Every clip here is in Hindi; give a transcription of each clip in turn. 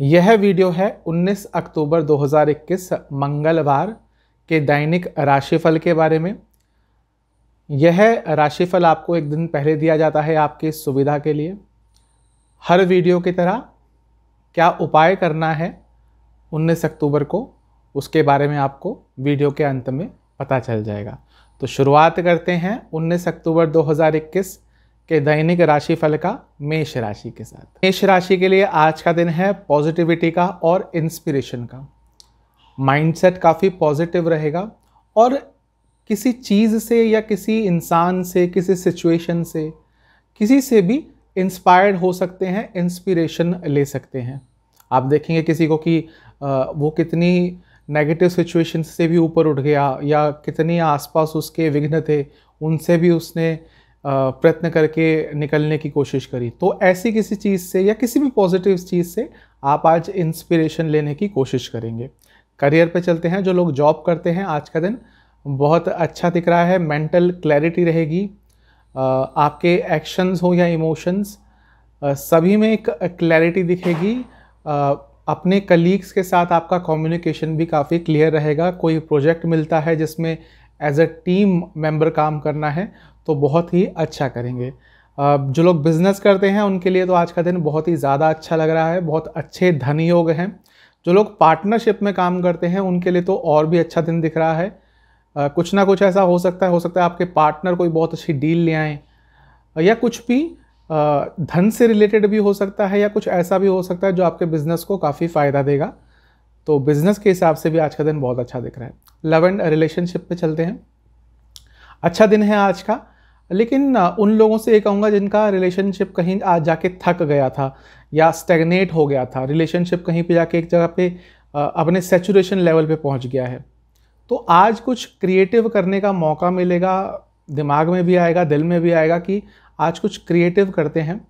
यह वीडियो है 19 अक्टूबर 2021 मंगलवार के दैनिक राशिफल के बारे में यह राशिफल आपको एक दिन पहले दिया जाता है आपकी सुविधा के लिए हर वीडियो की तरह क्या उपाय करना है 19 अक्टूबर को उसके बारे में आपको वीडियो के अंत में पता चल जाएगा तो शुरुआत करते हैं 19 अक्टूबर के दैनिक राशिफल का मेष राशि के साथ मेष राशि के लिए आज का दिन है पॉजिटिविटी का और इंस्पिरेशन का माइंडसेट काफ़ी पॉजिटिव रहेगा और किसी चीज़ से या किसी इंसान से किसी सिचुएशन से किसी से भी इंस्पायर्ड हो सकते हैं इंस्पिरेशन ले सकते हैं आप देखेंगे किसी को कि वो कितनी नेगेटिव सिचुएशन से भी ऊपर उठ गया या कितनी आसपास उसके विघ्न थे उनसे भी उसने प्रयत्न करके निकलने की कोशिश करी तो ऐसी किसी चीज़ से या किसी भी पॉजिटिव चीज़ से आप आज इंस्पिरेशन लेने की कोशिश करेंगे करियर पे चलते हैं जो लोग जॉब करते हैं आज का दिन बहुत अच्छा दिख रहा है मेंटल क्लैरिटी रहेगी आपके एक्शंस हो या इमोशंस सभी में एक क्लैरिटी दिखेगी अपने कलीग्स के साथ आपका कम्युनिकेशन भी काफ़ी क्लियर रहेगा कोई प्रोजेक्ट मिलता है जिसमें एज अ टीम मेंबर काम करना है तो बहुत ही अच्छा करेंगे जो लोग बिज़नेस करते हैं उनके लिए तो आज का दिन बहुत ही ज़्यादा अच्छा लग रहा है बहुत अच्छे धन योग हैं जो लोग पार्टनरशिप में काम करते हैं उनके लिए तो और भी अच्छा दिन दिख रहा है कुछ ना कुछ ऐसा हो सकता है हो सकता है आपके पार्टनर कोई बहुत अच्छी डील ले आएँ या कुछ भी धन से रिलेटेड भी हो सकता है या कुछ ऐसा भी हो सकता है जो आपके बिज़नेस को काफ़ी फ़ायदा देगा तो बिज़नेस के हिसाब से भी आज का दिन बहुत अच्छा दिख रहा है लव एंड रिलेशनशिप पे चलते हैं अच्छा दिन है आज का लेकिन उन लोगों से ये कहूँगा जिनका रिलेशनशिप कहीं आज जाके थक गया था या स्टेगनेट हो गया था रिलेशनशिप कहीं पे जाके एक जगह पे अपने सेचुरेशन लेवल पे पहुँच गया है तो आज कुछ क्रिएटिव करने का मौका मिलेगा दिमाग में भी आएगा दिल में भी आएगा कि आज कुछ क्रिएटिव करते हैं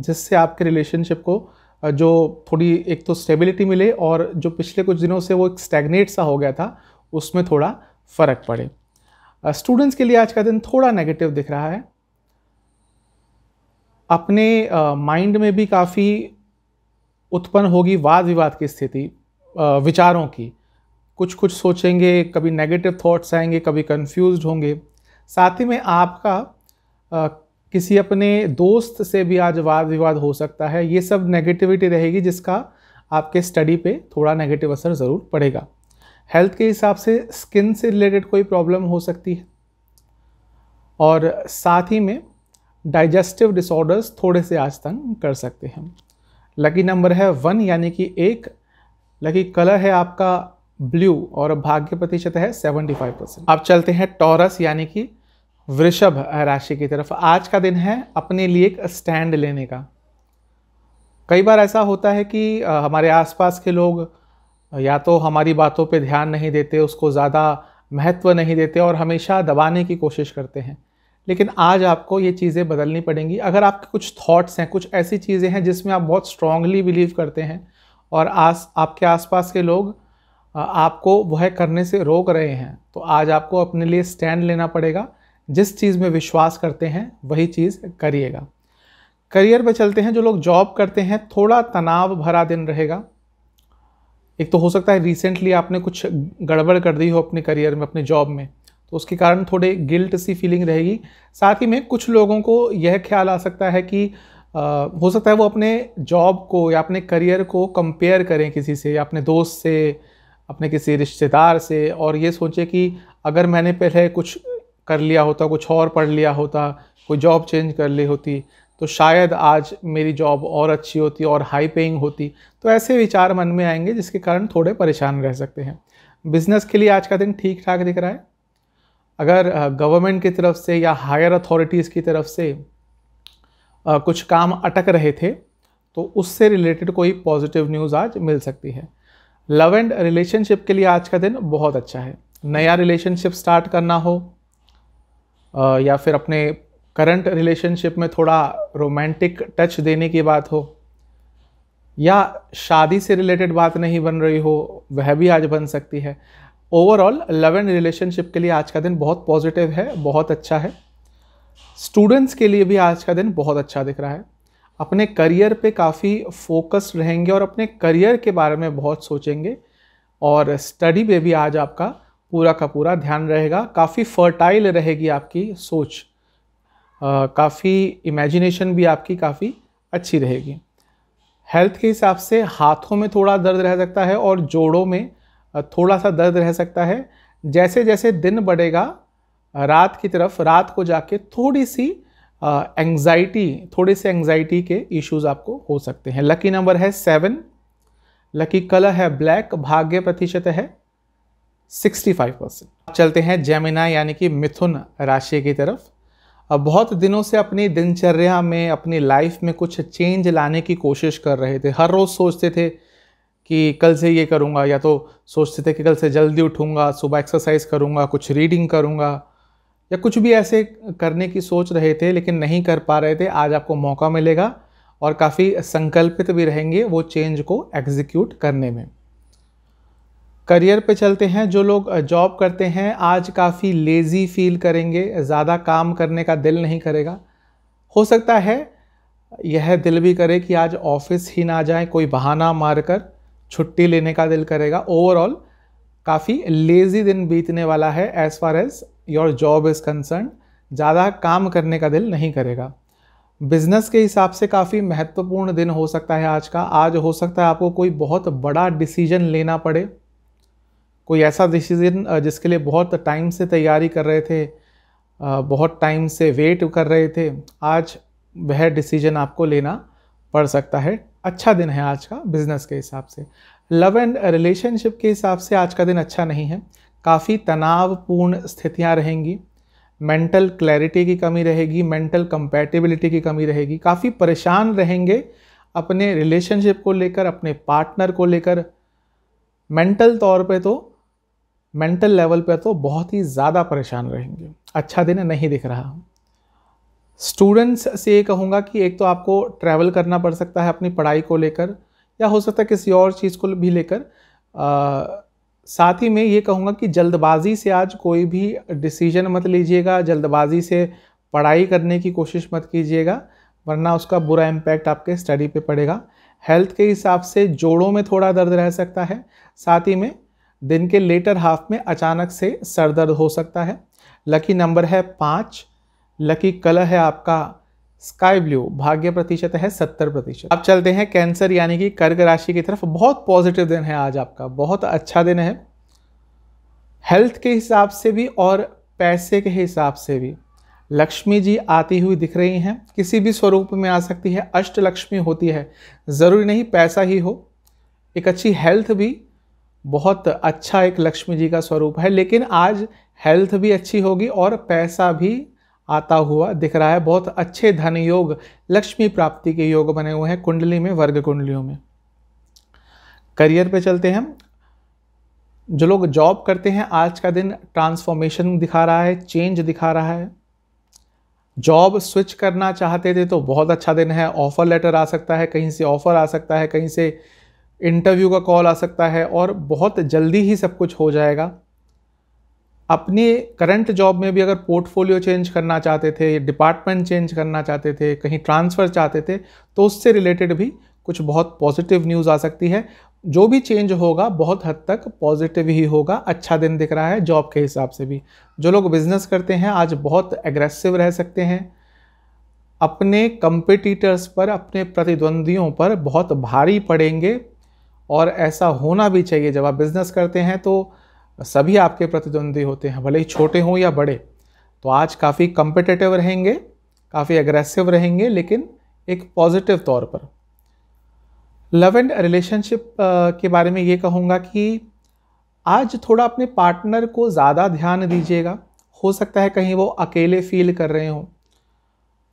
जिससे आपके रिलेशनशिप को जो थोड़ी एक तो स्टेबिलिटी मिले और जो पिछले कुछ दिनों से वो एक स्टैगनेट सा हो गया था उसमें थोड़ा फ़र्क पड़े स्टूडेंट्स uh, के लिए आज का दिन थोड़ा नेगेटिव दिख रहा है अपने माइंड uh, में भी काफ़ी उत्पन्न होगी वाद विवाद की स्थिति uh, विचारों की कुछ कुछ सोचेंगे कभी नेगेटिव थॉट्स आएंगे कभी कंफ्यूज होंगे साथ ही में आपका किसी अपने दोस्त से भी आज वाद विवाद हो सकता है ये सब नेगेटिविटी रहेगी जिसका आपके स्टडी पे थोड़ा नेगेटिव असर ज़रूर पड़ेगा हेल्थ के हिसाब से स्किन से रिलेटेड कोई प्रॉब्लम हो सकती है और साथ ही में डाइजेस्टिव डिसऑर्डर्स थोड़े से आज तक कर सकते हैं लकी नंबर है वन यानी कि एक लकी कलर है आपका ब्लू और भाग्य प्रतिशत है 75 परसेंट आप चलते हैं टॉरस यानी कि वृषभ राशि की तरफ आज का दिन है अपने लिए एक स्टैंड लेने का कई बार ऐसा होता है कि हमारे आसपास के लोग या तो हमारी बातों पे ध्यान नहीं देते उसको ज़्यादा महत्व नहीं देते और हमेशा दबाने की कोशिश करते हैं लेकिन आज आपको ये चीज़ें बदलनी पड़ेंगी अगर आपके कुछ थॉट्स हैं कुछ ऐसी चीज़ें हैं जिसमें आप बहुत स्ट्रांगली बिलीव करते हैं और आस आपके आसपास के लोग आपको वह करने से रोक रहे हैं तो आज आपको अपने लिए स्टैंड लेना पड़ेगा जिस चीज़ में विश्वास करते हैं वही चीज़ करिएगा करियर पर चलते हैं जो लोग जॉब करते हैं थोड़ा तनाव भरा दिन रहेगा एक तो हो सकता है रिसेंटली आपने कुछ गड़बड़ कर दी हो अपने करियर में अपने जॉब में तो उसके कारण थोड़े गिल्ट सी फीलिंग रहेगी साथ ही में कुछ लोगों को यह ख्याल आ सकता है कि आ, हो सकता है वो अपने जॉब को या अपने करियर को कंपेयर करें किसी से या अपने दोस्त से अपने किसी रिश्तेदार से और ये सोचें कि अगर मैंने पहले कुछ कर लिया होता कुछ और पढ़ लिया होता कोई जॉब चेंज कर ली होती तो शायद आज मेरी जॉब और अच्छी होती और हाई पेइंग होती तो ऐसे विचार मन में आएंगे जिसके कारण थोड़े परेशान रह सकते हैं बिज़नेस के लिए आज का दिन ठीक ठाक दिख रहा है अगर गवर्नमेंट की तरफ से या हायर अथॉरिटीज़ की तरफ से कुछ काम अटक रहे थे तो उससे रिलेटेड कोई पॉजिटिव न्यूज़ आज मिल सकती है लव एंड रिलेशनशिप के लिए आज का दिन बहुत अच्छा है नया रिलेशनशिप स्टार्ट करना हो या फिर अपने करंट रिलेशनशिप में थोड़ा रोमांटिक टच देने की बात हो या शादी से रिलेटेड बात नहीं बन रही हो वह भी आज बन सकती है ओवरऑल लव एंड रिलेशनशिप के लिए आज का दिन बहुत पॉजिटिव है बहुत अच्छा है स्टूडेंट्स के लिए भी आज का दिन बहुत अच्छा दिख रहा है अपने करियर पे काफ़ी फोकस्ड रहेंगे और अपने करियर के बारे में बहुत सोचेंगे और स्टडी पे भी आज आपका पूरा का पूरा ध्यान रहेगा काफ़ी फर्टाइल रहेगी आपकी सोच काफ़ी इमेजिनेशन भी आपकी काफ़ी अच्छी रहेगी हेल्थ के हिसाब से हाथों में थोड़ा दर्द रह सकता है और जोड़ों में थोड़ा सा दर्द रह सकता है जैसे जैसे दिन बढ़ेगा रात की तरफ रात को जाके थोड़ी सी एंग्जाइटी थोड़े से एंग्जाइटी के इश्यूज आपको हो सकते हैं लकी नंबर है सेवन लकी कलर है ब्लैक भाग्य प्रतिशत है 65 परसेंट चलते हैं जेमिना यानी कि मिथुन राशि की तरफ बहुत दिनों से अपनी दिनचर्या में अपनी लाइफ में कुछ चेंज लाने की कोशिश कर रहे थे हर रोज़ सोचते थे कि कल से ये करूँगा या तो सोचते थे कि कल से जल्दी उठूँगा सुबह एक्सरसाइज करूँगा कुछ रीडिंग करूँगा या कुछ भी ऐसे करने की सोच रहे थे लेकिन नहीं कर पा रहे थे आज आपको मौका मिलेगा और काफ़ी संकल्पित भी रहेंगे वो चेंज को एग्जीक्यूट करने में करियर पे चलते हैं जो लोग जॉब करते हैं आज काफ़ी लेज़ी फील करेंगे ज़्यादा काम करने का दिल नहीं करेगा हो सकता है यह दिल भी करे कि आज ऑफिस ही ना जाए कोई बहाना मारकर छुट्टी लेने का दिल करेगा ओवरऑल काफ़ी लेज़ी दिन बीतने वाला है as far as your job is concern ज़्यादा काम करने का दिल नहीं करेगा बिजनेस के हिसाब से काफ़ी महत्वपूर्ण दिन हो सकता है आज का आज हो सकता है आपको कोई बहुत बड़ा डिसीजन लेना पड़े कोई ऐसा डिसीज़न जिसके लिए बहुत टाइम से तैयारी कर रहे थे बहुत टाइम से वेट कर रहे थे आज वह डिसीजन आपको लेना पड़ सकता है अच्छा दिन है आज का बिजनेस के हिसाब से लव एंड रिलेशनशिप के हिसाब से आज का दिन अच्छा नहीं है काफ़ी तनावपूर्ण स्थितियाँ रहेंगी मेंटल क्लैरिटी की कमी रहेगी मेंटल कंपैटिबिलिटी की कमी रहेगी काफ़ी परेशान रहेंगे अपने रिलेशनशिप को लेकर अपने पार्टनर को लेकर मेंटल तौर पे तो मेंटल लेवल पे तो बहुत ही ज़्यादा परेशान रहेंगे अच्छा दिन नहीं दिख रहा स्टूडेंट्स से ये कहूँगा कि एक तो आपको ट्रैवल करना पड़ सकता है अपनी पढ़ाई को लेकर या हो सकता है किसी और चीज़ को भी लेकर साथ ही में ये कहूँगा कि जल्दबाजी से आज कोई भी डिसीजन मत लीजिएगा जल्दबाजी से पढ़ाई करने की कोशिश मत कीजिएगा वरना उसका बुरा इम्पैक्ट आपके स्टडी पे पड़ेगा हेल्थ के हिसाब से जोड़ों में थोड़ा दर्द रह सकता है साथ ही में दिन के लेटर हाफ में अचानक से सर दर्द हो सकता है लकी नंबर है पाँच लकी कलर है आपका स्काई ब्लू भाग्य प्रतिशत है सत्तर प्रतिशत अब चलते हैं कैंसर यानी कि कर्क राशि की तरफ बहुत पॉजिटिव दिन है आज आपका बहुत अच्छा दिन है हेल्थ के हिसाब से भी और पैसे के हिसाब से भी लक्ष्मी जी आती हुई दिख रही हैं किसी भी स्वरूप में आ सकती है अष्ट लक्ष्मी होती है ज़रूरी नहीं पैसा ही हो एक अच्छी हेल्थ भी बहुत अच्छा एक लक्ष्मी जी का स्वरूप है लेकिन आज हेल्थ भी अच्छी होगी और पैसा भी आता हुआ दिख रहा है बहुत अच्छे धन योग लक्ष्मी प्राप्ति के योग बने हुए हैं कुंडली में वर्ग कुंडलियों में करियर पे चलते हैं जो लोग जॉब करते हैं आज का दिन ट्रांसफॉर्मेशन दिखा रहा है चेंज दिखा रहा है जॉब स्विच करना चाहते थे तो बहुत अच्छा दिन है ऑफ़र लेटर आ सकता है कहीं से ऑफ़र आ सकता है कहीं से इंटरव्यू का कॉल आ सकता है और बहुत जल्दी ही सब कुछ हो जाएगा अपने करंट जॉब में भी अगर पोर्टफोलियो चेंज करना चाहते थे डिपार्टमेंट चेंज करना चाहते थे कहीं ट्रांसफ़र चाहते थे तो उससे रिलेटेड भी कुछ बहुत पॉजिटिव न्यूज़ आ सकती है जो भी चेंज होगा बहुत हद तक पॉजिटिव ही होगा अच्छा दिन दिख रहा है जॉब के हिसाब से भी जो लोग बिज़नेस करते हैं आज बहुत एग्रेसिव रह सकते हैं अपने कंपिटिटर्स पर अपने प्रतिद्वंदियों पर बहुत भारी पड़ेंगे और ऐसा होना भी चाहिए जब आप बिज़नेस करते हैं तो सभी आपके प्रतिद्वंदी होते हैं भले ही छोटे हों या बड़े तो आज काफ़ी कंपिटेटिव रहेंगे काफ़ी एग्रेसिव रहेंगे लेकिन एक पॉजिटिव तौर पर लव एंड रिलेशनशिप के बारे में ये कहूँगा कि आज थोड़ा अपने पार्टनर को ज़्यादा ध्यान दीजिएगा हो सकता है कहीं वो अकेले फील कर रहे हों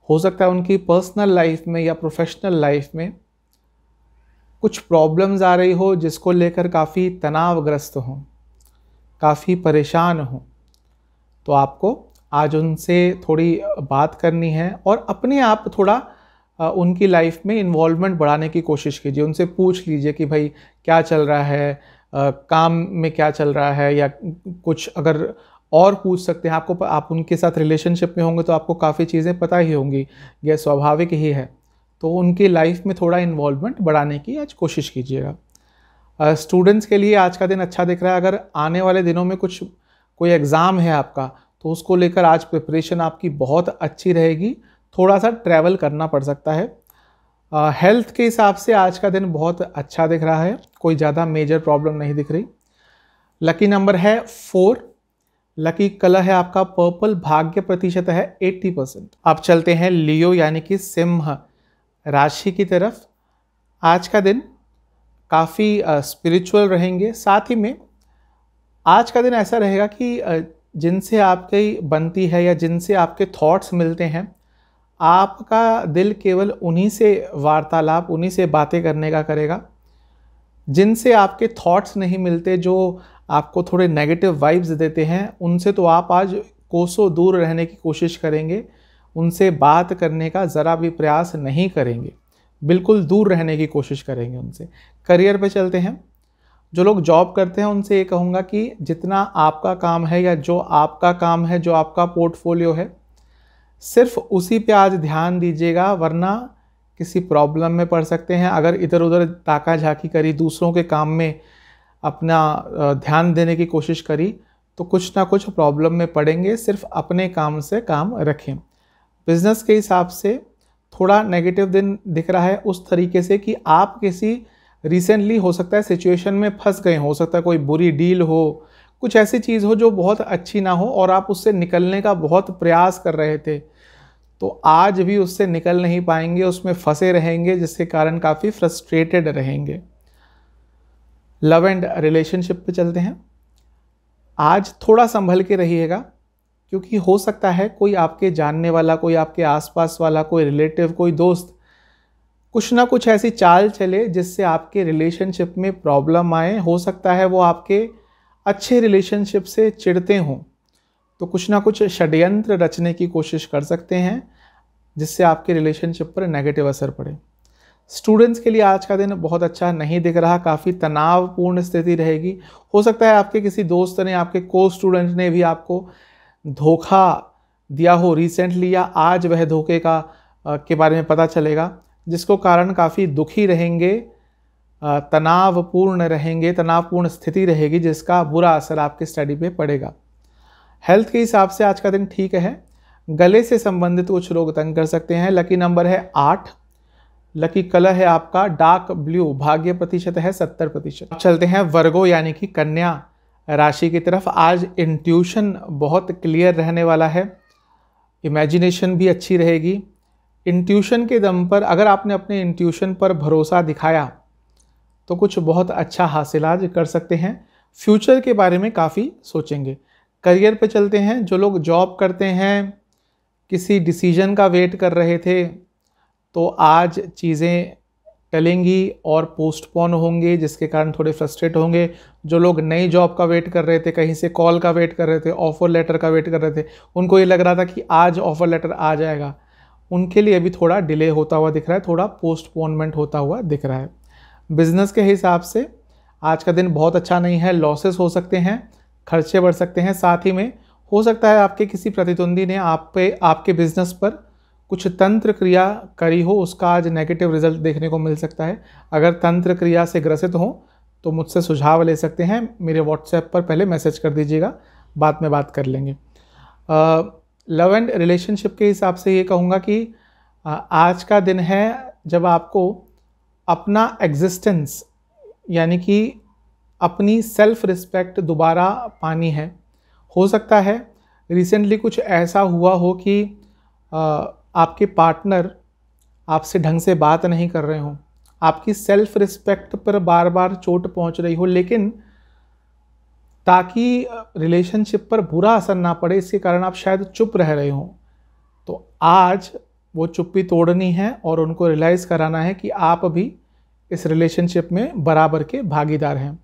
हो सकता है उनकी पर्सनल लाइफ में या प्रोफेशनल लाइफ में कुछ प्रॉब्लम्स आ रही हो जिसको लेकर काफ़ी तनावग्रस्त हों काफ़ी परेशान हों तो आपको आज उनसे थोड़ी बात करनी है और अपने आप थोड़ा उनकी लाइफ में इन्वॉल्वमेंट बढ़ाने की कोशिश कीजिए उनसे पूछ लीजिए कि भाई क्या चल रहा है काम में क्या चल रहा है या कुछ अगर और पूछ सकते हैं आपको आप उनके साथ रिलेशनशिप में होंगे तो आपको काफ़ी चीज़ें पता ही होंगी यह स्वाभाविक ही है तो उनके लाइफ में थोड़ा इन्वॉल्वमेंट बढ़ाने की आज कोशिश कीजिएगा स्टूडेंट्स uh, के लिए आज का दिन अच्छा दिख रहा है अगर आने वाले दिनों में कुछ कोई एग्ज़ाम है आपका तो उसको लेकर आज प्रिपरेशन आपकी बहुत अच्छी रहेगी थोड़ा सा ट्रैवल करना पड़ सकता है हेल्थ uh, के हिसाब से आज का दिन बहुत अच्छा दिख रहा है कोई ज़्यादा मेजर प्रॉब्लम नहीं दिख रही लकी नंबर है फोर लकी कलर है आपका पर्पल भाग्य प्रतिशत है एट्टी परसेंट आप चलते हैं लियो यानी कि सिंह राशि की तरफ आज का दिन काफ़ी स्पिरिचुअल रहेंगे साथ ही में आज का दिन ऐसा रहेगा कि जिनसे आपकी बनती है या जिनसे आपके थॉट्स मिलते हैं आपका दिल केवल उन्हीं से वार्तालाप उन्हीं से बातें करने का करेगा जिनसे आपके थॉट्स नहीं मिलते जो आपको थोड़े नेगेटिव वाइब्स देते हैं उनसे तो आप आज कोसों दूर रहने की कोशिश करेंगे उनसे बात करने का ज़रा भी प्रयास नहीं करेंगे बिल्कुल दूर रहने की कोशिश करेंगे उनसे करियर पे चलते हैं जो लोग जॉब करते हैं उनसे ये कहूँगा कि जितना आपका काम है या जो आपका काम है जो आपका पोर्टफोलियो है सिर्फ उसी पे आज ध्यान दीजिएगा वरना किसी प्रॉब्लम में पड़ सकते हैं अगर इधर उधर ताका झाकी करी दूसरों के काम में अपना ध्यान देने की कोशिश करी तो कुछ ना कुछ प्रॉब्लम में पड़ेंगे सिर्फ अपने काम से काम रखें बिजनेस के हिसाब से थोड़ा नेगेटिव दिन दिख रहा है उस तरीके से कि आप किसी रिसेंटली हो सकता है सिचुएशन में फंस गए हो सकता है कोई बुरी डील हो कुछ ऐसी चीज़ हो जो बहुत अच्छी ना हो और आप उससे निकलने का बहुत प्रयास कर रहे थे तो आज भी उससे निकल नहीं पाएंगे उसमें फंसे रहेंगे जिसके कारण काफ़ी फ्रस्ट्रेटेड रहेंगे लव एंड रिलेशनशिप पे चलते हैं आज थोड़ा संभल के रहिएगा क्योंकि हो सकता है कोई आपके जानने वाला कोई आपके आसपास वाला कोई रिलेटिव कोई दोस्त कुछ ना कुछ ऐसी चाल चले जिससे आपके रिलेशनशिप में प्रॉब्लम आए हो सकता है वो आपके अच्छे रिलेशनशिप से चिढ़ते हों तो कुछ ना कुछ षड्यंत्र रचने की कोशिश कर सकते हैं जिससे आपके रिलेशनशिप पर नेगेटिव असर पड़े स्टूडेंट्स के लिए आज का दिन बहुत अच्छा नहीं दिख रहा काफ़ी तनावपूर्ण स्थिति रहेगी हो सकता है आपके किसी दोस्त ने आपके को स्टूडेंट ने भी आपको धोखा दिया हो रिसेंटली या आज वह धोखे का आ, के बारे में पता चलेगा जिसको कारण काफ़ी दुखी रहेंगे तनावपूर्ण रहेंगे तनावपूर्ण स्थिति रहेगी जिसका बुरा असर आपके स्टडी पे पड़ेगा हेल्थ के हिसाब से आज का दिन ठीक है गले से संबंधित कुछ रोग तंग कर सकते हैं लकी नंबर है आठ लकी कलर है आपका डार्क ब्लू भाग्य प्रतिशत है सत्तर प्रतिशत चलते हैं वर्गो यानी कि कन्या राशि की तरफ आज इंट्यूशन बहुत क्लियर रहने वाला है इमेजिनेशन भी अच्छी रहेगी इंट्यूशन के दम पर अगर आपने अपने इंट्यूशन पर भरोसा दिखाया तो कुछ बहुत अच्छा हासिल आज कर सकते हैं फ्यूचर के बारे में काफ़ी सोचेंगे करियर पे चलते हैं जो लोग जॉब करते हैं किसी डिसीजन का वेट कर रहे थे तो आज चीज़ें टलेंगी और पोस्टपोन होंगे जिसके कारण थोड़े फ्रस्ट्रेट होंगे जो लोग नई जॉब का वेट कर रहे थे कहीं से कॉल का वेट कर रहे थे ऑफ़र लेटर का वेट कर रहे थे उनको ये लग रहा था कि आज ऑफ़र लेटर आ जाएगा उनके लिए भी थोड़ा डिले होता हुआ दिख रहा है थोड़ा पोस्टपोनमेंट होता हुआ दिख रहा है बिज़नेस के हिसाब से आज का दिन बहुत अच्छा नहीं है लॉसेस हो सकते हैं खर्चे बढ़ सकते हैं साथ ही में हो सकता है आपके किसी प्रतिद्वंदी ने आप पे आपके बिज़नेस पर कुछ तंत्र क्रिया करी हो उसका आज नेगेटिव रिजल्ट देखने को मिल सकता है अगर तंत्र क्रिया से ग्रसित हो तो मुझसे सुझाव ले सकते हैं मेरे व्हाट्सएप पर पहले मैसेज कर दीजिएगा बाद में बात कर लेंगे लव एंड रिलेशनशिप के हिसाब से ये कहूँगा कि आ, आज का दिन है जब आपको अपना एग्जिस्टेंस यानी कि अपनी सेल्फ रिस्पेक्ट दोबारा पानी है हो सकता है रिसेंटली कुछ ऐसा हुआ हो कि आ, आपके पार्टनर आपसे ढंग से बात नहीं कर रहे हों आपकी सेल्फ रिस्पेक्ट पर बार बार चोट पहुंच रही हो लेकिन ताकि रिलेशनशिप पर बुरा असर ना पड़े इसके कारण आप शायद चुप रह रहे हों तो आज वो चुप्पी तोड़नी है और उनको रियलाइज़ कराना है कि आप भी इस रिलेशनशिप में बराबर के भागीदार हैं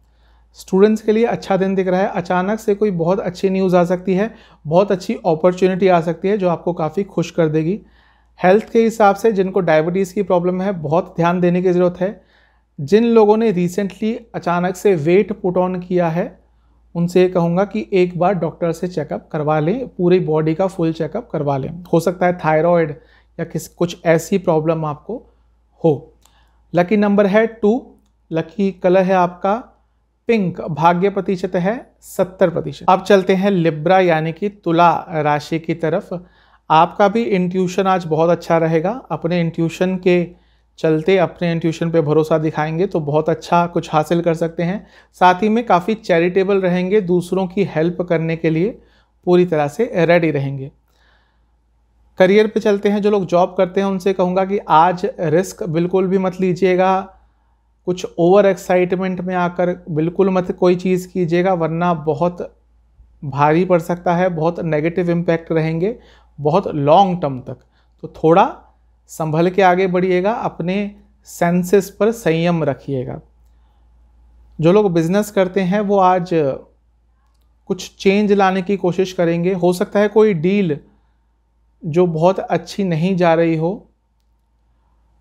स्टूडेंट्स के लिए अच्छा दिन दिख रहा है अचानक से कोई बहुत अच्छी न्यूज़ आ सकती है बहुत अच्छी अपॉर्चुनिटी आ सकती है जो आपको काफ़ी खुश कर देगी हेल्थ के हिसाब से जिनको डायबिटीज़ की प्रॉब्लम है बहुत ध्यान देने की ज़रूरत है जिन लोगों ने रिसेंटली अचानक से वेट पुट ऑन किया है उनसे ये कहूँगा कि एक बार डॉक्टर से चेकअप करवा लें पूरी बॉडी का फुल चेकअप करवा लें हो सकता है थायराइड या किस कुछ ऐसी प्रॉब्लम आपको हो लकी नंबर है टू लकी कलर है आपका पिंक भाग्य प्रतिशत है सत्तर प्रतिशत अब चलते हैं लिब्रा यानी कि तुला राशि की तरफ आपका भी इंट्यूशन आज बहुत अच्छा रहेगा अपने इंट्यूशन के चलते अपने इंट्यूशन पे भरोसा दिखाएंगे तो बहुत अच्छा कुछ हासिल कर सकते हैं साथ ही में काफ़ी चैरिटेबल रहेंगे दूसरों की हेल्प करने के लिए पूरी तरह से रेडी रहेंगे करियर पे चलते हैं जो लोग जॉब करते हैं उनसे कहूँगा कि आज रिस्क बिल्कुल भी मत लीजिएगा कुछ ओवर एक्साइटमेंट में आकर बिल्कुल मत कोई चीज़ कीजिएगा वरना बहुत भारी पड़ सकता है बहुत नेगेटिव इम्पैक्ट रहेंगे बहुत लॉन्ग टर्म तक तो थोड़ा संभल के आगे बढ़िएगा अपने सेंसेस पर संयम रखिएगा जो लोग बिजनेस करते हैं वो आज कुछ चेंज लाने की कोशिश करेंगे हो सकता है कोई डील जो बहुत अच्छी नहीं जा रही हो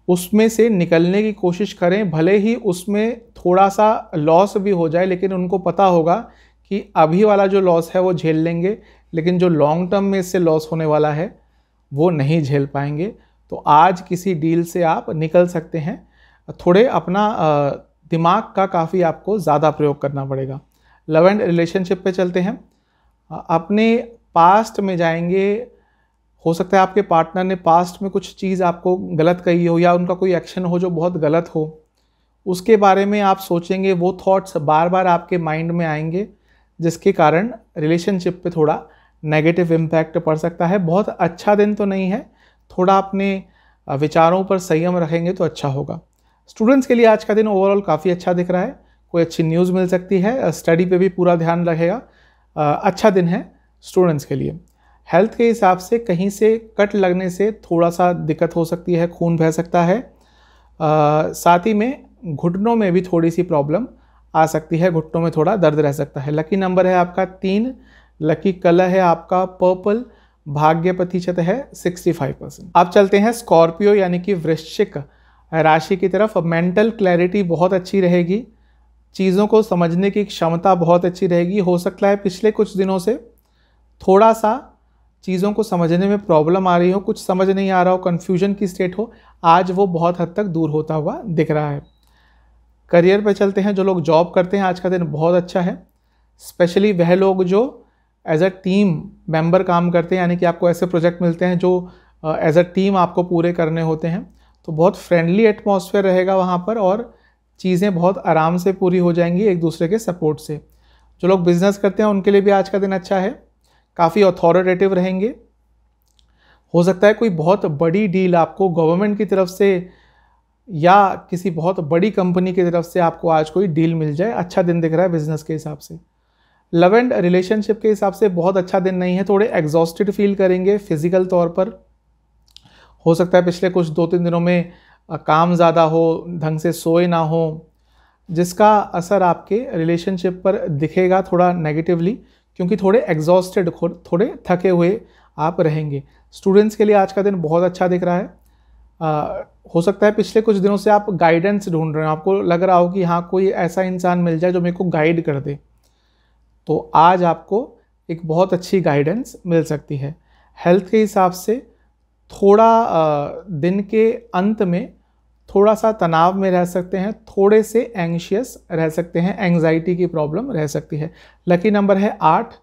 उसमें से निकलने की कोशिश करें भले ही उसमें थोड़ा सा लॉस भी हो जाए लेकिन उनको पता होगा कि अभी वाला जो लॉस है वो झेल लेंगे लेकिन जो लॉन्ग टर्म में इससे लॉस होने वाला है वो नहीं झेल पाएंगे तो आज किसी डील से आप निकल सकते हैं थोड़े अपना दिमाग का काफ़ी आपको ज़्यादा प्रयोग करना पड़ेगा लव एंड रिलेशनशिप पे चलते हैं अपने पास्ट में जाएंगे हो सकता है आपके पार्टनर ने पास्ट में कुछ चीज़ आपको गलत कही हो या उनका कोई एक्शन हो जो बहुत गलत हो उसके बारे में आप सोचेंगे वो थॉट्स बार बार आपके माइंड में आएंगे जिसके कारण रिलेशनशिप पे थोड़ा नेगेटिव इम्पैक्ट पड़ सकता है बहुत अच्छा दिन तो नहीं है थोड़ा अपने विचारों पर संयम रखेंगे तो अच्छा होगा स्टूडेंट्स के लिए आज का दिन ओवरऑल काफ़ी अच्छा दिख रहा है कोई अच्छी न्यूज़ मिल सकती है स्टडी पे भी पूरा ध्यान रहेगा अच्छा दिन है स्टूडेंट्स के लिए हेल्थ के हिसाब से कहीं से कट लगने से थोड़ा सा दिक्कत हो सकती है खून बह सकता है साथ ही में घुटनों में भी थोड़ी सी प्रॉब्लम आ सकती है घुट्टों में थोड़ा दर्द रह सकता है लकी नंबर है आपका तीन लकी कलर है आपका पर्पल भाग्य प्रतिशत है 65 परसेंट आप चलते हैं स्कॉर्पियो यानी कि वृश्चिक राशि की तरफ मेंटल क्लैरिटी बहुत अच्छी रहेगी चीज़ों को समझने की क्षमता बहुत अच्छी रहेगी हो सकता है पिछले कुछ दिनों से थोड़ा सा चीज़ों को समझने में प्रॉब्लम आ रही हो कुछ समझ नहीं आ रहा हो कन्फ्यूजन की स्टेट हो आज वो बहुत हद तक दूर होता हुआ दिख रहा है करियर पे चलते हैं जो लोग जॉब करते हैं आज का दिन बहुत अच्छा है स्पेशली वह लोग जो एज अ टीम मेंबर काम करते हैं यानी कि आपको ऐसे प्रोजेक्ट मिलते हैं जो एज अ टीम आपको पूरे करने होते हैं तो बहुत फ्रेंडली एटमोसफेयर रहेगा वहाँ पर और चीज़ें बहुत आराम से पूरी हो जाएंगी एक दूसरे के सपोर्ट से जो लोग बिज़नेस करते हैं उनके लिए भी आज का दिन अच्छा है काफ़ी अथॉरिटेटिव रहेंगे हो सकता है कोई बहुत बड़ी डील आपको गवर्नमेंट की तरफ से या किसी बहुत बड़ी कंपनी की तरफ से आपको आज कोई डील मिल जाए अच्छा दिन दिख रहा है बिजनेस के हिसाब से लव एंड रिलेशनशिप के हिसाब से बहुत अच्छा दिन नहीं है थोड़े एग्जॉस्टेड फील करेंगे फिजिकल तौर पर हो सकता है पिछले कुछ दो तीन दिनों में काम ज़्यादा हो ढंग से सोए ना हो जिसका असर आपके रिलेशनशिप पर दिखेगा थोड़ा नेगेटिवली क्योंकि थोड़े एग्जॉस्टेड थोड़े थके हुए आप रहेंगे स्टूडेंट्स के लिए आज का दिन बहुत अच्छा दिख रहा है आ, हो सकता है पिछले कुछ दिनों से आप गाइडेंस ढूंढ रहे हो आपको लग रहा हो कि हाँ कोई ऐसा इंसान मिल जाए जो मेरे को गाइड कर दे तो आज आपको एक बहुत अच्छी गाइडेंस मिल सकती है हेल्थ के हिसाब से थोड़ा आ, दिन के अंत में थोड़ा सा तनाव में रह सकते हैं थोड़े से एंशियस रह सकते हैं एंग्जाइटी की प्रॉब्लम रह सकती है लकी नंबर है आठ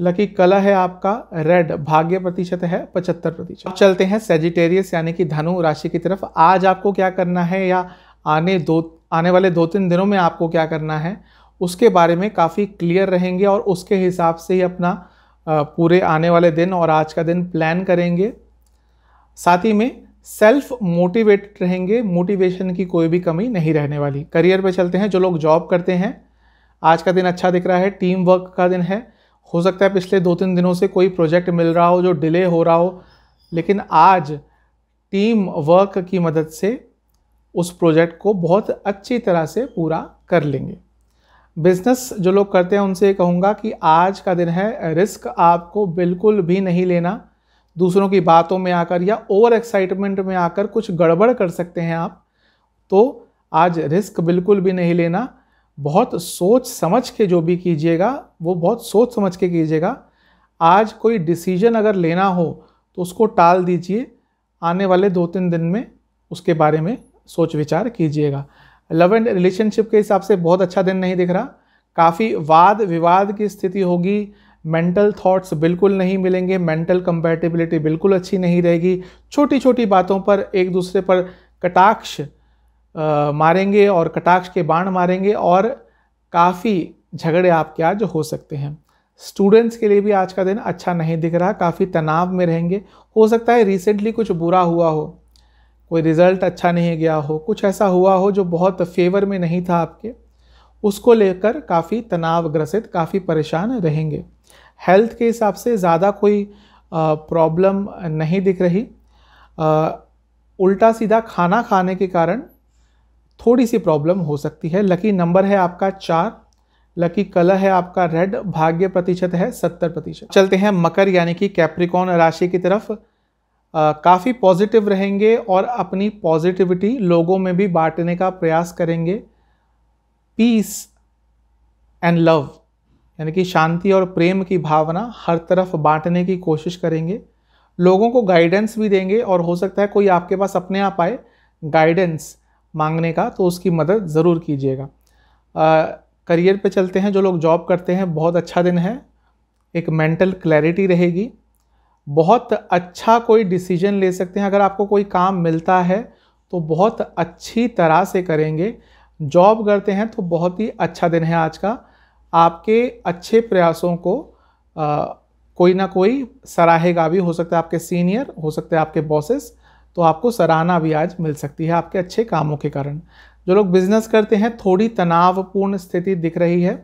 लकी कलर है आपका रेड भाग्य प्रतिशत है पचहत्तर प्रतिशत चलते हैं सेजिटेरियस यानी कि धनु राशि की तरफ आज आपको क्या करना है या आने दो आने वाले दो तीन दिनों में आपको क्या करना है उसके बारे में काफ़ी क्लियर रहेंगे और उसके हिसाब से ही अपना पूरे आने वाले दिन और आज का दिन प्लान करेंगे साथ ही में सेल्फ मोटिवेटेड रहेंगे मोटिवेशन की कोई भी कमी नहीं रहने वाली करियर पे चलते हैं जो लोग जॉब करते हैं आज का दिन अच्छा दिख रहा है टीम वर्क का दिन है हो सकता है पिछले दो तीन दिनों से कोई प्रोजेक्ट मिल रहा हो जो डिले हो रहा हो लेकिन आज टीम वर्क की मदद से उस प्रोजेक्ट को बहुत अच्छी तरह से पूरा कर लेंगे बिजनेस जो लोग करते हैं उनसे कहूँगा कि आज का दिन है रिस्क आपको बिल्कुल भी नहीं लेना दूसरों की बातों में आकर या ओवर एक्साइटमेंट में आकर कुछ गड़बड़ कर सकते हैं आप तो आज रिस्क बिल्कुल भी नहीं लेना बहुत सोच समझ के जो भी कीजिएगा वो बहुत सोच समझ के कीजिएगा आज कोई डिसीजन अगर लेना हो तो उसको टाल दीजिए आने वाले दो तीन दिन में उसके बारे में सोच विचार कीजिएगा लव एंड रिलेशनशिप के हिसाब से बहुत अच्छा दिन नहीं दिख रहा काफ़ी वाद विवाद की स्थिति होगी मेंटल थॉट्स बिल्कुल नहीं मिलेंगे मेंटल कंपेटिबिलिटी बिल्कुल अच्छी नहीं रहेगी छोटी छोटी बातों पर एक दूसरे पर कटाक्ष आ, मारेंगे और कटाक्ष के बाण मारेंगे और काफ़ी झगड़े आपके आज हो सकते हैं स्टूडेंट्स के लिए भी आज का दिन अच्छा नहीं दिख रहा काफ़ी तनाव में रहेंगे हो सकता है रिसेंटली कुछ बुरा हुआ हो कोई रिज़ल्ट अच्छा नहीं गया हो कुछ ऐसा हुआ हो जो बहुत फेवर में नहीं था आपके उसको लेकर काफ़ी तनाव ग्रसित काफ़ी परेशान रहेंगे हेल्थ के हिसाब से ज़्यादा कोई प्रॉब्लम नहीं दिख रही आ, उल्टा सीधा खाना खाने के कारण थोड़ी सी प्रॉब्लम हो सकती है लकी नंबर है आपका चार लकी कलर है आपका रेड भाग्य प्रतिशत है सत्तर प्रतिशत चलते हैं मकर यानी कि कैप्रिकॉन राशि की तरफ काफ़ी पॉजिटिव रहेंगे और अपनी पॉजिटिविटी लोगों में भी बांटने का प्रयास करेंगे पीस एंड लव यानी कि शांति और प्रेम की भावना हर तरफ बांटने की कोशिश करेंगे लोगों को गाइडेंस भी देंगे और हो सकता है कोई आपके पास अपने आप आए गाइडेंस मांगने का तो उसकी मदद ज़रूर कीजिएगा करियर पे चलते हैं जो लोग जॉब करते हैं बहुत अच्छा दिन है एक मेंटल क्लैरिटी रहेगी बहुत अच्छा कोई डिसीजन ले सकते हैं अगर आपको कोई काम मिलता है तो बहुत अच्छी तरह से करेंगे जॉब करते हैं तो बहुत ही अच्छा दिन है आज का आपके अच्छे प्रयासों को आ, कोई ना कोई सराहेगा भी हो सकता है आपके सीनियर हो सकते हैं आपके बॉसेस तो आपको सराहना भी आज मिल सकती है आपके अच्छे कामों के कारण जो लोग बिजनेस करते हैं थोड़ी तनावपूर्ण स्थिति दिख रही है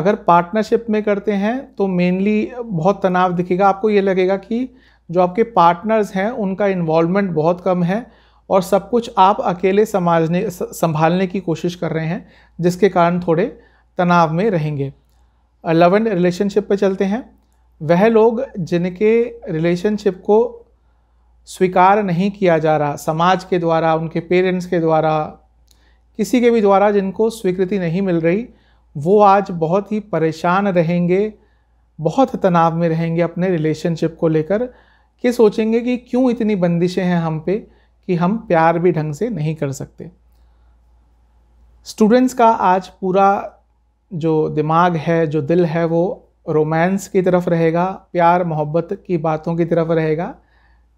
अगर पार्टनरशिप में करते हैं तो मेनली बहुत तनाव दिखेगा आपको ये लगेगा कि जो आपके पार्टनर्स हैं उनका इन्वॉल्वमेंट बहुत कम है और सब कुछ आप अकेले समाजने संभालने की कोशिश कर रहे हैं जिसके कारण थोड़े तनाव में रहेंगे लव एंड रिलेशनशिप पे चलते हैं वह लोग जिनके रिलेशनशिप को स्वीकार नहीं किया जा रहा समाज के द्वारा उनके पेरेंट्स के द्वारा किसी के भी द्वारा जिनको स्वीकृति नहीं मिल रही वो आज बहुत ही परेशान रहेंगे बहुत तनाव में रहेंगे अपने रिलेशनशिप को लेकर कि सोचेंगे कि क्यों इतनी बंदिशें हैं हम पे कि हम प्यार भी ढंग से नहीं कर सकते स्टूडेंट्स का आज पूरा जो दिमाग है जो दिल है वो रोमांस की तरफ रहेगा प्यार मोहब्बत की बातों की तरफ रहेगा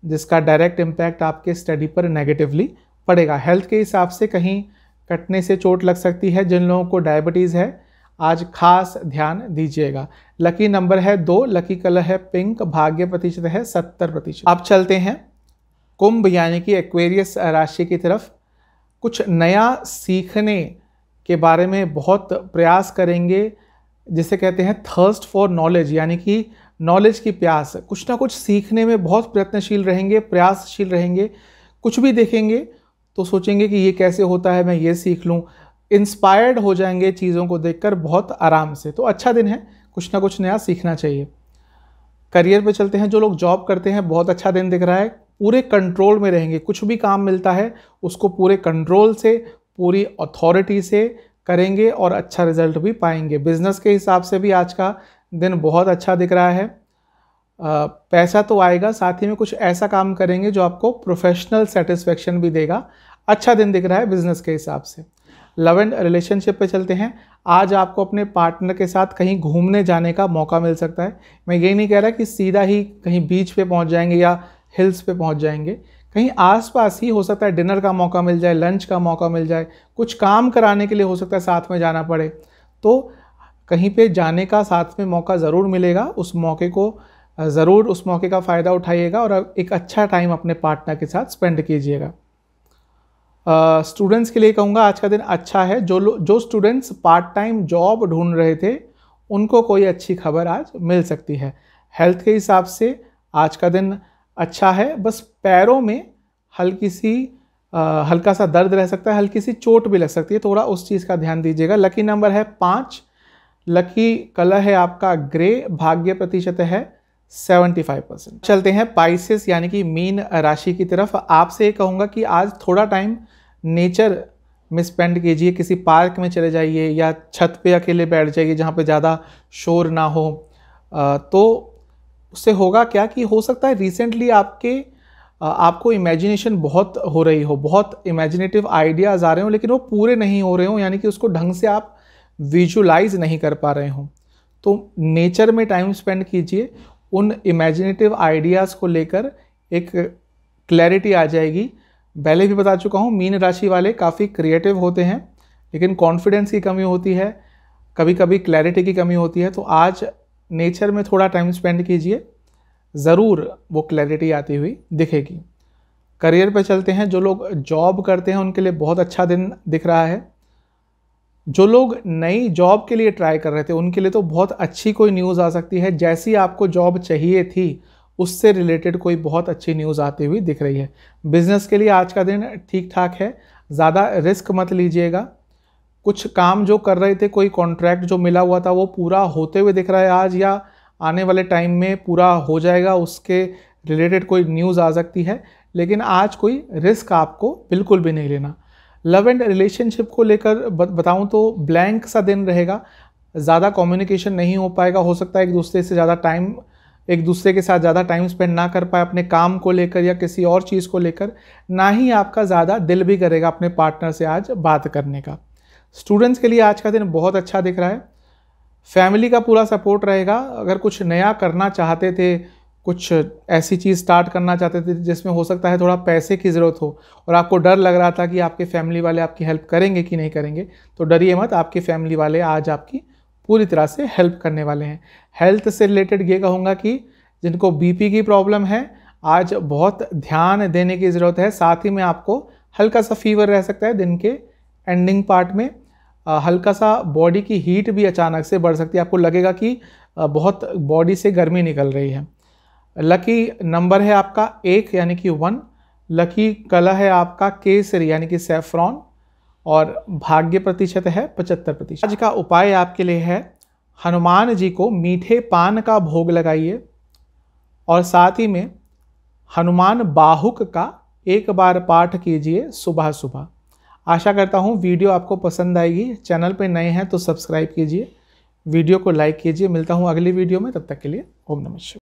जिसका डायरेक्ट इम्पैक्ट आपके स्टडी पर नेगेटिवली पड़ेगा हेल्थ के हिसाब से कहीं कटने से चोट लग सकती है जिन लोगों को डायबिटीज़ है आज खास ध्यान दीजिएगा लकी नंबर है दो लकी कलर है पिंक भाग्य प्रतिशत है सत्तर प्रतिशत आप चलते हैं कुंभ यानी कि एक्वेरियस राशि की तरफ कुछ नया सीखने के बारे में बहुत प्रयास करेंगे जिसे कहते हैं थर्स्ट फॉर नॉलेज यानी कि नॉलेज की प्यास कुछ ना कुछ सीखने में बहुत प्रयत्नशील रहेंगे प्रयासशील रहेंगे कुछ भी देखेंगे तो सोचेंगे कि ये कैसे होता है मैं ये सीख लूँ इंस्पायर्ड हो जाएंगे चीज़ों को देखकर बहुत आराम से तो अच्छा दिन है कुछ ना कुछ नया सीखना चाहिए करियर पे चलते हैं जो लोग जॉब करते हैं बहुत अच्छा दिन दिख रहा है पूरे कंट्रोल में रहेंगे कुछ भी काम मिलता है उसको पूरे कंट्रोल से पूरी अथॉरिटी से करेंगे और अच्छा रिजल्ट भी पाएंगे बिजनेस के हिसाब से भी आज का दिन बहुत अच्छा दिख रहा है पैसा तो आएगा साथ ही में कुछ ऐसा काम करेंगे जो आपको प्रोफेशनल सेटिस्फेक्शन भी देगा अच्छा दिन दिख रहा है बिजनेस के हिसाब से लव एंड रिलेशनशिप पे चलते हैं आज आपको अपने पार्टनर के साथ कहीं घूमने जाने का मौका मिल सकता है मैं ये नहीं कह रहा कि सीधा ही कहीं बीच पे पहुंच जाएंगे या हिल्स पे पहुंच जाएंगे कहीं आसपास ही हो सकता है डिनर का मौका मिल जाए लंच का मौका मिल जाए कुछ काम कराने के लिए हो सकता है साथ में जाना पड़े तो कहीं पे जाने का साथ में मौका ज़रूर मिलेगा उस मौके को ज़रूर उस मौके का फ़ायदा उठाइएगा और एक अच्छा टाइम अपने पार्टनर के साथ स्पेंड कीजिएगा स्टूडेंट्स uh, के लिए कहूँगा आज का दिन अच्छा है जो जो स्टूडेंट्स पार्ट टाइम जॉब ढूंढ रहे थे उनको कोई अच्छी खबर आज मिल सकती है हेल्थ के हिसाब से आज का दिन अच्छा है बस पैरों में हल्की सी आ, हल्का सा दर्द रह सकता है हल्की सी चोट भी लग सकती है थोड़ा उस चीज़ का ध्यान दीजिएगा लकी नंबर है पाँच लकी कलर है आपका ग्रे भाग्य प्रतिशत है 75 परसेंट चलते हैं पाइसिस यानी कि मीन राशि की तरफ आपसे ये कहूँगा कि आज थोड़ा टाइम नेचर में स्पेंड कीजिए किसी पार्क में चले जाइए या छत पे अकेले बैठ जाइए जहाँ पे ज़्यादा शोर ना हो तो उससे होगा क्या कि हो सकता है रिसेंटली आपके आपको इमेजिनेशन बहुत हो रही हो बहुत इमेजिनेटिव आइडियाज़ आ रहे हो लेकिन वो पूरे नहीं हो रहे हो यानी कि उसको ढंग से आप विजुलाइज नहीं कर पा रहे हों तो नेचर में टाइम स्पेंड कीजिए उन इमेजिनेटिव आइडियाज़ को लेकर एक क्लैरिटी आ जाएगी पहले भी बता चुका हूँ मीन राशि वाले काफ़ी क्रिएटिव होते हैं लेकिन कॉन्फिडेंस की कमी होती है कभी कभी क्लैरिटी की कमी होती है तो आज नेचर में थोड़ा टाइम स्पेंड कीजिए ज़रूर वो क्लैरिटी आती हुई दिखेगी करियर पर चलते हैं जो लोग जॉब करते हैं उनके लिए बहुत अच्छा दिन दिख रहा है जो लोग नई जॉब के लिए ट्राई कर रहे थे उनके लिए तो बहुत अच्छी कोई न्यूज़ आ सकती है जैसी आपको जॉब चाहिए थी उससे रिलेटेड कोई बहुत अच्छी न्यूज़ आती हुई दिख रही है बिज़नेस के लिए आज का दिन ठीक ठाक है ज़्यादा रिस्क मत लीजिएगा कुछ काम जो कर रहे थे कोई कॉन्ट्रैक्ट जो मिला हुआ था वो पूरा होते हुए दिख रहा है आज या आने वाले टाइम में पूरा हो जाएगा उसके रिलेटेड कोई न्यूज़ आ सकती है लेकिन आज कोई रिस्क आपको बिल्कुल भी नहीं लेना लव एंड रिलेशनशिप को लेकर बताऊँ तो ब्लैंक सा दिन रहेगा ज़्यादा कम्युनिकेशन नहीं हो पाएगा हो सकता है एक दूसरे से ज़्यादा टाइम एक दूसरे के साथ ज़्यादा टाइम स्पेंड ना कर पाए अपने काम को लेकर या किसी और चीज़ को लेकर ना ही आपका ज़्यादा दिल भी करेगा अपने पार्टनर से आज बात करने का स्टूडेंट्स के लिए आज का दिन बहुत अच्छा दिख रहा है फैमिली का पूरा सपोर्ट रहेगा अगर कुछ नया करना चाहते थे कुछ ऐसी चीज़ स्टार्ट करना चाहते थे जिसमें हो सकता है थोड़ा पैसे की ज़रूरत हो और आपको डर लग रहा था कि आपके फैमिली वाले आपकी हेल्प करेंगे कि नहीं करेंगे तो डरिए मत आपके फैमिली वाले आज आपकी पूरी तरह से हेल्प करने वाले हैं हेल्थ से रिलेटेड ये कहूँगा कि जिनको बीपी की प्रॉब्लम है आज बहुत ध्यान देने की ज़रूरत है साथ ही में आपको हल्का सा फीवर रह सकता है दिन के एंडिंग पार्ट में हल्का सा बॉडी की हीट भी अचानक से बढ़ सकती है आपको लगेगा कि बहुत बॉडी से गर्मी निकल रही है लकी नंबर है आपका एक यानी कि वन लकी कला है आपका केसर यानी कि सेफ्रॉन और भाग्य प्रतिशत है पचहत्तर प्रतिशत आज का उपाय आपके लिए है हनुमान जी को मीठे पान का भोग लगाइए और साथ ही में हनुमान बाहुक का एक बार पाठ कीजिए सुबह सुबह आशा करता हूँ वीडियो आपको पसंद आएगी चैनल पे नए हैं तो सब्सक्राइब कीजिए वीडियो को लाइक कीजिए मिलता हूँ अगली वीडियो में तब तक के लिए ओम नमस्कार